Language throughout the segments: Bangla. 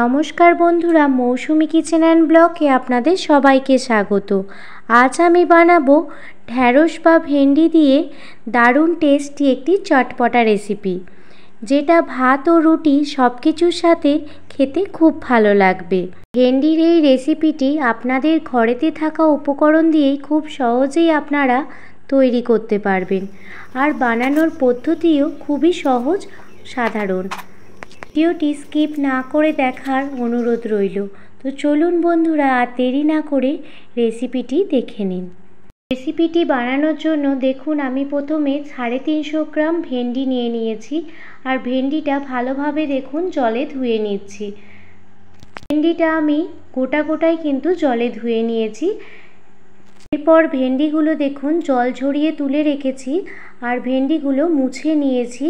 নমস্কার বন্ধুরা মৌসুমি কিচেন অ্যান্ড ব্লকে আপনাদের সবাইকে স্বাগত আজ আমি বানাবো ঢ্যাঁড়স বা ভেন্ডি দিয়ে দারুণ টেস্টি একটি চটপটা রেসিপি যেটা ভাত ও রুটি সব কিছুর সাথে খেতে খুব ভালো লাগবে ভেন্ডির এই রেসিপিটি আপনাদের ঘরেতে থাকা উপকরণ দিয়েই খুব সহজেই আপনারা তৈরি করতে পারবেন আর বানানোর পদ্ধতিও খুবই সহজ সাধারণ ভিডিওটি স্কিপ না করে দেখার অনুরোধ রইল তো চলুন বন্ধুরা আর দেরি না করে রেসিপিটি দেখে নিন রেসিপিটি বানানোর জন্য দেখুন আমি প্রথমে সাড়ে তিনশো গ্রাম ভেন্ডি নিয়ে নিয়েছি আর ভেন্ডিটা ভালোভাবে দেখুন জলে ধুয়ে নিচ্ছি ভেন্ডিটা আমি গোটা গোটাই কিন্তু জলে ধুয়ে নিয়েছি এরপর ভেন্ডিগুলো দেখুন জল ঝরিয়ে তুলে রেখেছি আর ভেন্ডিগুলো মুছে নিয়েছি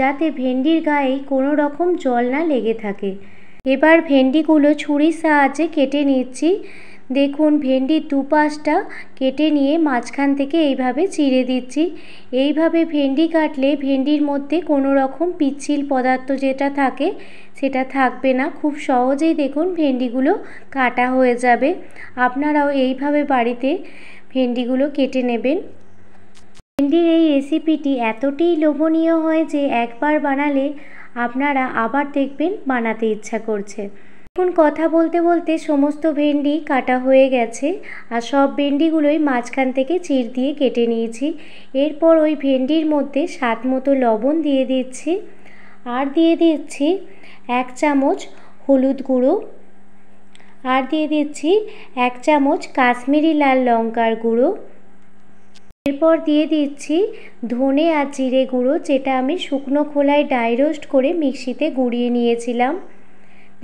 যাতে ভেন্ডির গায়ে কোনো রকম জল না লেগে থাকে এবার ভেন্ডিগুলো ছুরির সাহায্যে কেটে নিচ্ছি দেখুন ভেন্ডির দুপাশটা কেটে নিয়ে মাঝখান থেকে এইভাবে চিড়ে দিচ্ছি এইভাবে ভেন্ডি কাটলে ভেন্ডির মধ্যে কোনো রকম পিচ্ছিল পদার্থ যেটা থাকে সেটা থাকবে না খুব সহজেই দেখুন ভেন্ডিগুলো কাটা হয়ে যাবে আপনারাও এইভাবে বাড়িতে ভেন্ডিগুলো কেটে নেবেন ভেন্ডির এই রেসিপিটি এতটাই লোভনীয় হয় যে একবার বানালে আপনারা আবার দেখবেন বানাতে ইচ্ছা করছে এখন কথা বলতে বলতে সমস্ত ভেন্ডি কাটা হয়ে গেছে আর সব ভেন্ডিগুলোই মাঝখান থেকে চির দিয়ে কেটে নিয়েছি এরপর ওই ভেন্ডির মধ্যে স্বাদ মতো লবণ দিয়ে দিচ্ছি আর দিয়ে দিচ্ছি এক চামচ হলুদ গুঁড়ো আর দিয়ে দিচ্ছি এক চামচ কাশ্মীরি লাল লঙ্কার গুঁড়ো এরপর দিয়ে দিচ্ছি ধনে আর জিরে গুঁড়ো যেটা আমি শুকনো খোলায় ডাই রোস্ট করে মিক্সিতে গুঁড়িয়ে নিয়েছিলাম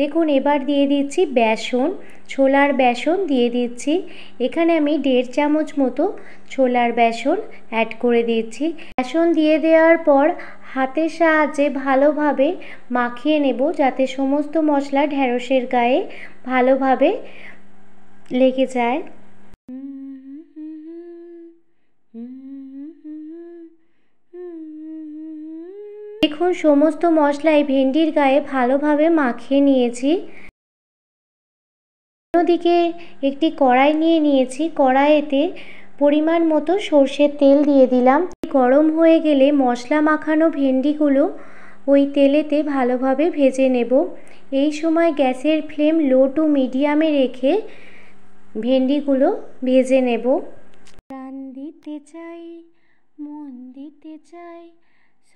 দেখুন এবার দিয়ে দিচ্ছি বেসন ছোলার বেসন দিয়ে দিচ্ছি এখানে আমি দেড় চামচ মতো ছোলার বেসন অ্যাড করে দিচ্ছি বেসন দিয়ে দেওয়ার পর হাতের সাহায্যে ভালোভাবে মাখিয়ে নেব যাতে সমস্ত মশলা ঢ্যাঁড়সের গায়ে ভালোভাবে লেগে যায় দেখুন সমস্ত মশলাই ভেন্ডির গায়ে ভালোভাবে মাখিয়ে নিয়েছি অন্যদিকে একটি কড়াই নিয়ে নিয়েছি কড়াইতে পরিমাণ মতো সর্ষের তেল দিয়ে দিলাম গরম হয়ে গেলে মশলা মাখানো ভেন্ডিগুলো ওই তেলেতে ভালোভাবে ভেজে নেব এই সময় গ্যাসের ফ্লেম লো টু মিডিয়ামে রেখে ভেন্ডিগুলো ভেজে নেব প্রাণ দিতে চাই মন দিতে চাই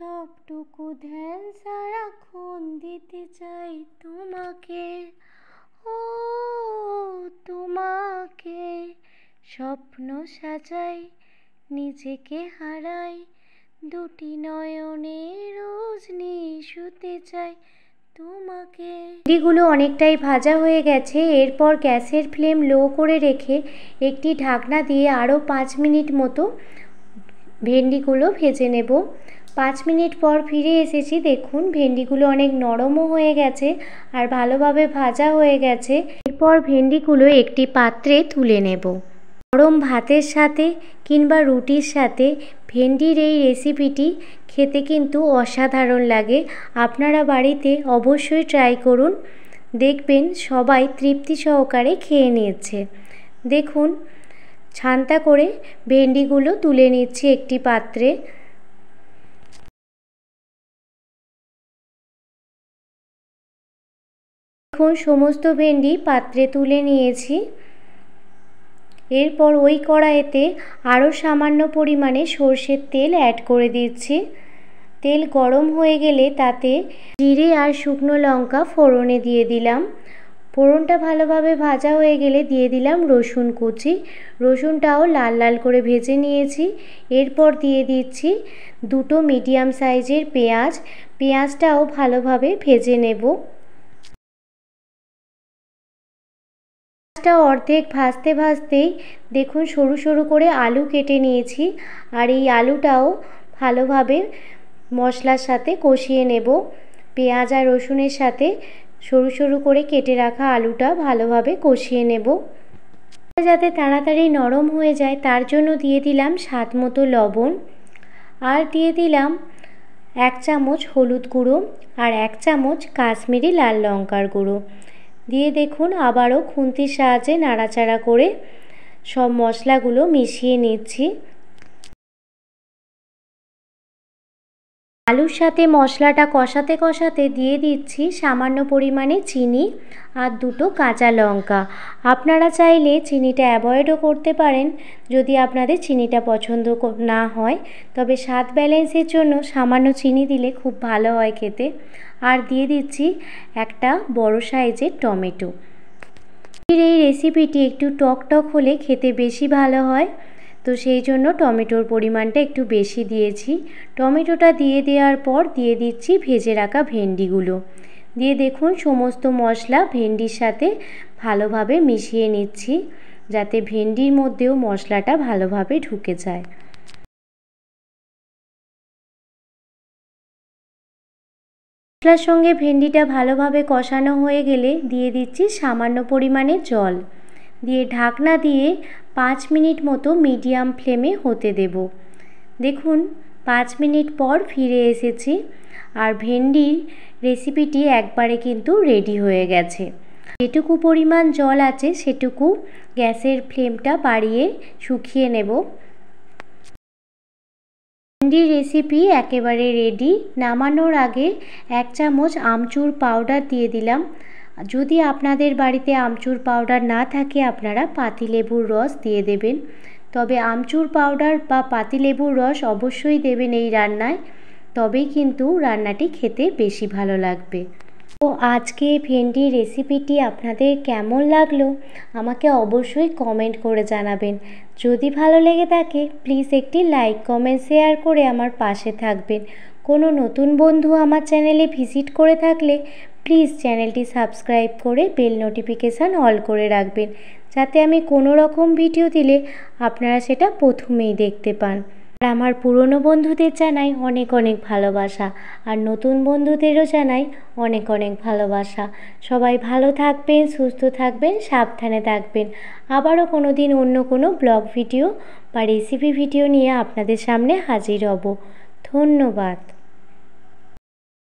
সবটুকু ধ্যান সারাক্ষণ দিতে চাই তোমাকে ও তোমাকে স্বপ্ন সাজাই নিজেকে হারাই দুটি নয়নে রোজ নিয়ে শুতে চাই তোমাকে ভিন্ডিগুলো অনেকটাই ভাজা হয়ে গেছে এরপর গ্যাসের ফ্লেম লো করে রেখে একটি ঢাকনা দিয়ে আরও পাঁচ মিনিট মতো ভেন্ডিগুলো ভেজে নেব পাঁচ মিনিট পর ফিরে এসেছি দেখুন ভেন্ডিগুলো অনেক নরমও হয়ে গেছে আর ভালোভাবে ভাজা হয়ে গেছে এরপর ভেন্ডিগুলো একটি পাত্রে তুলে নেব গরম ভাতের সাথে কিংবা রুটির সাথে ভেন্ডির এই রেসিপিটি খেতে কিন্তু অসাধারণ লাগে আপনারা বাড়িতে অবশ্যই ট্রাই করুন দেখবেন সবাই তৃপ্তি সহকারে খেয়ে নিয়েছে দেখুন ছান্তা করে ভেন্ডিগুলো তুলে নিচ্ছি একটি পাত্রে এখন সমস্ত ভেন্ডি পাত্রে তুলে নিয়েছি এরপর ওই কড়াইতে আরও সামান্য পরিমাণে সর্ষের তেল অ্যাড করে দিচ্ছি তেল গরম হয়ে গেলে তাতে জিরে আর শুকনো লঙ্কা ফোড়নে দিয়ে দিলাম ফোড়নটা ভালোভাবে ভাজা হয়ে গেলে দিয়ে দিলাম রসুন কুচি রসুনটাও লাল লাল করে ভেজে নিয়েছি এরপর দিয়ে দিচ্ছি দুটো মিডিয়াম সাইজের পেঁয়াজ পেঁয়াজটাও ভালোভাবে ভেজে নেব মাছটা অর্ধেক ভাজতে ভাজতেই দেখুন সরু সরু করে আলু কেটে নিয়েছি আর এই আলুটাও ভালোভাবে মশলার সাথে কষিয়ে নেব পেঁয়াজ আর রসুনের সাথে সরু সরু করে কেটে রাখা আলুটা ভালোভাবে কষিয়ে নেব যাতে তাড়াতাড়ি নরম হয়ে যায় তার জন্য দিয়ে দিলাম স্বাদ মতো লবণ আর দিয়ে দিলাম এক চামচ হলুদ গুঁড়ো আর এক চামচ কাশ্মীরি লাল লঙ্কার গুঁড়ো দিয়ে দেখুন আবারও খুন্তির সাহায্যে নাড়াচাড়া করে সব মশলাগুলো মিশিয়ে নিচ্ছি আলুর সাথে মশলাটা কষাতে কষাতে দিয়ে দিচ্ছি সামান্য পরিমাণে চিনি আর দুটো কাঁচা লঙ্কা আপনারা চাইলে চিনিটা অ্যাভয়েডও করতে পারেন যদি আপনাদের চিনিটা পছন্দ না হয় তবে স্বাদ ব্যালেন্সের জন্য সামান্য চিনি দিলে খুব ভালো হয় খেতে আর দিয়ে দিচ্ছি একটা বড় সাইজের টমেটো এই রেসিপিটি একটু টক টক হলে খেতে বেশি ভালো হয় তো সেই জন্য টমেটোর পরিমাণটা একটু বেশি দিয়েছি টমেটোটা দিয়ে দেওয়ার পর দিয়ে দিচ্ছি ভেজে রাখা ভেন্ডিগুলো দিয়ে দেখুন সমস্ত মশলা ভেন্ডির সাথে ভালোভাবে মিশিয়ে নিচ্ছি যাতে ভেন্ডির মধ্যেও মশলাটা ভালোভাবে ঢুকে যায় মশলার সঙ্গে ভেন্ডিটা ভালোভাবে কষানো হয়ে গেলে দিয়ে দিচ্ছি সামান্য পরিমাণে জল দিয়ে ঢাকনা দিয়ে পাঁচ মিনিট মতো মিডিয়াম ফ্লেমে হতে দেব দেখুন পাঁচ মিনিট পর ফিরে এসেছি আর ভেন্ডির রেসিপিটি একবারে কিন্তু রেডি হয়ে গেছে যেটুকু পরিমাণ জল আছে সেটুকু গ্যাসের ফ্লেমটা বাড়িয়ে শুকিয়ে নেব ভেন্ডির রেসিপি একেবারে রেডি নামানোর আগে এক চামচ আমচুর পাউডার দিয়ে দিলাম যদি আপনাদের বাড়িতে আমচুর পাউডার না থাকে আপনারা পাতিলেবুর রস দিয়ে দেবেন তবে আমচুর পাউডার বা পাতিলেবুর রস অবশ্যই দেবেন এই রান্নায় তবেই কিন্তু রান্নাটি খেতে বেশি ভালো লাগবে তো আজকে ভেন্ডি রেসিপিটি আপনাদের কেমন লাগলো আমাকে অবশ্যই কমেন্ট করে জানাবেন যদি ভালো লেগে থাকে প্লিজ একটি লাইক কমেন্ট শেয়ার করে আমার পাশে থাকবেন কোনো নতুন বন্ধু আমার চ্যানেলে ভিজিট করে থাকলে প্লিজ চ্যানেলটি সাবস্ক্রাইব করে বেল নোটিফিকেশান অল করে রাখবেন যাতে আমি কোনো রকম ভিডিও দিলে আপনারা সেটা প্রথমেই দেখতে পান আর আমার পুরনো বন্ধুদের জানাই অনেক অনেক ভালোবাসা আর নতুন বন্ধুদেরও জানাই অনেক অনেক ভালোবাসা সবাই ভালো থাকবেন সুস্থ থাকবেন সাবধানে থাকবেন আবারও কোনো দিন অন্য কোনো ব্লগ ভিডিও বা রেসিপি ভিডিও নিয়ে আপনাদের সামনে হাজির হব ধন্যবাদ